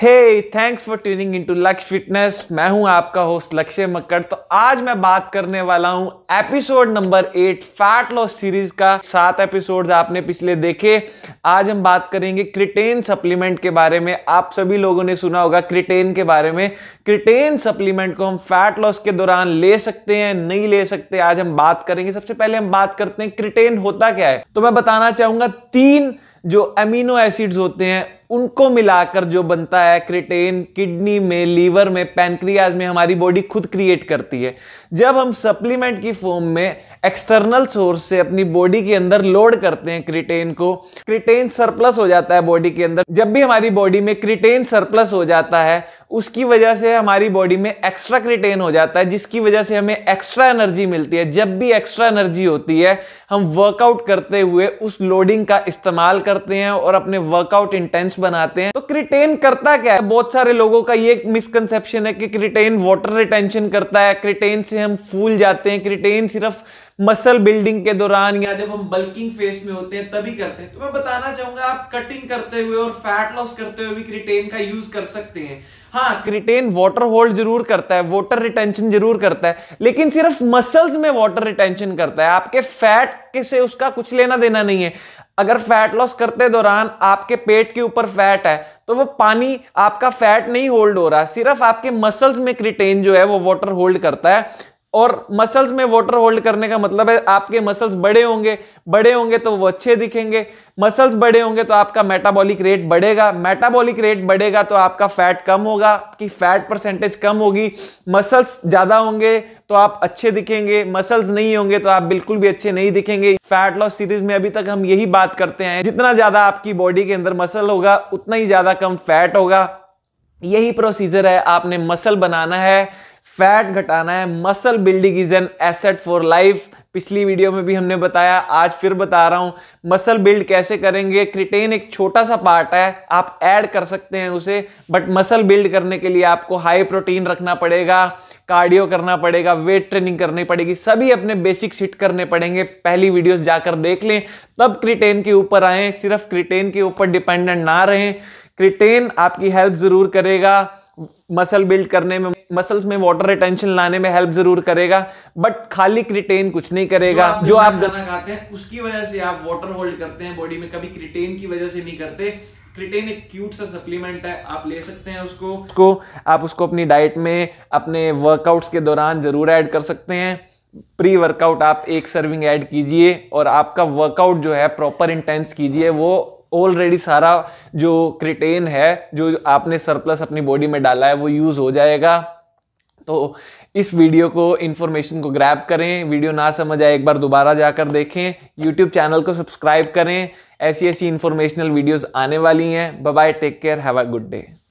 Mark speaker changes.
Speaker 1: hey thanks for tuning into Lakshya fitness मैं हूं आपका होस्ट लक्ष्य मक्कड़ तो आज मैं बात करने वाला हूं episode number eight fat loss series का सात एपिसोड्स आपने पिछले देखे आज हम बात करेंगे क्रिटेन सप्लीमेंट के बारे में आप सभी लोगों ने सुना होगा क्रिटेन के बारे में क्रिटेन सप्लीमेंट को हम फैट लॉस के दौरान ले सकते हैं नहीं ले सकते आज हम बात करेंगे सबसे पहले हम बात करते हैं क्रिटेन होता क्या है तो मैं बताना चाहूंगा तीन जो अमीनो एसिड्स होते हैं उनको मिलाकर जो बनता है क्रिटेन किडनी में लीवर में पैनक्रियाज में हमारी बॉडी खुद क्रिएट करती है जब हम सप्लीमेंट की फॉर्म में एक्सटर्नल सोर्स से अपनी बॉडी के अंदर लोड करते हैं क्रिटेन को क्रिटेन सरप्लस हो जाता है बॉडी के अंदर जब भी हमारी बॉडी में क्रिटेन सरप्लस हो जाता है उसकी वजह से हमारी बॉडी में एक्स्ट्रा क्रिटेन हो जाता है जिसकी वजह से हमें एक्स्ट्रा एनर्जी मिलती है जब भी एक्स्ट्रा एनर्जी होती है हम वर्कआउट करते हुए उस लोडिंग का इस्तेमाल करते हैं और अपने वर्कआउट इंटेंस बनाते हैं तो क्रिटेन करता क्या है बहुत सारे लोगों का ये मिसकनसेप्शन है कि क्रिटेन वाटर रिटेंशन करता है क्रिटेन से हम फूल जाते हैं क्रिटेन सिर्फ मसल बिल्डिंग के दौरान या जब हम बल्किंग फेस में होते हैं तभी करते हैं तो मैं बताना चाहूंगा आप कटिंग करते हुए और फैट लॉस करते हुए भी क्रिटेन का यूज कर सकते हैं हाँ क्रिटेन वाटर होल्ड जरूर करता है वाटर रिटेंशन जरूर करता है लेकिन सिर्फ मसल्स में वाटर रिटेंशन करता है आपके फैट के से उसका कुछ लेना देना नहीं है अगर फैट लॉस करते दौरान आपके पेट के ऊपर फैट है तो वो पानी आपका फैट नहीं होल्ड हो रहा सिर्फ आपके मसल्स में क्रिटेन जो है वो वाटर होल्ड करता है और मसल्स में वाटर होल्ड करने का मतलब है आपके मसल्स बड़े होंगे बड़े होंगे तो वो अच्छे दिखेंगे मसल्स बड़े होंगे तो आपका मेटाबॉलिक रेट बढ़ेगा मेटाबॉलिक रेट बढ़ेगा तो आपका फैट कम होगा आपकी फैट परसेंटेज कम होगी मसल्स ज़्यादा होंगे तो आप अच्छे दिखेंगे मसल्स नहीं होंगे तो आप बिल्कुल भी अच्छे नहीं दिखेंगे फैट लॉस सीरीज में अभी तक हम यही बात करते हैं जितना ज़्यादा आपकी बॉडी के अंदर मसल होगा उतना ही ज़्यादा कम फैट होगा यही प्रोसीजर है आपने मसल बनाना है फैट घटाना है muscle building is an asset for life पिछली वीडियो में भी हमने बताया आज फिर बता रहा हूं मसल बिल्ड कैसे करेंगे क्रिटेन एक छोटा सा पार्ट है आप ऐड कर सकते हैं उसे बट मसल बिल्ड करने के लिए आपको हाई प्रोटीन रखना पड़ेगा कार्डियो करना पड़ेगा वेट ट्रेनिंग करनी पड़ेगी सभी अपने बेसिक सिट करने पड़ेंगे पहली वीडियोस जाकर देख लें तब क्रिटेन के ऊपर आए सिर्फ क्रिटेन के ऊपर डिपेंडेंट ना रहें क्रिटेन आपकी हेल्प जरूर करेगा मसल बिल्ड करने में मसल्स में वाटर रिटेंशन लाने में हेल्प जरूर करेगा बट खाली क्रिटेन कुछ नहीं करेगा जो आप, गाना गाते खाते हैं उसकी वजह से आप वाटर होल्ड करते हैं बॉडी में कभी क्रिटेन की वजह से नहीं करते क्रिटेन एक क्यूट सा सप्लीमेंट है आप ले सकते हैं उसको उसको आप उसको अपनी डाइट में अपने वर्कआउट्स के दौरान जरूर ऐड कर सकते हैं प्री वर्कआउट आप एक सर्विंग ऐड कीजिए और आपका वर्कआउट जो है प्रॉपर इंटेंस कीजिए वो ऑलरेडी सारा जो क्रिटेन है जो आपने सरप्लस अपनी बॉडी में डाला है वो यूज़ हो जाएगा तो इस वीडियो को इन्फॉर्मेशन को ग्रैब करें वीडियो ना समझ आए एक बार दोबारा जाकर देखें यूट्यूब चैनल को सब्सक्राइब करें ऐसी ऐसी इन्फॉर्मेशनल वीडियोस आने वाली हैं bye take care have a good day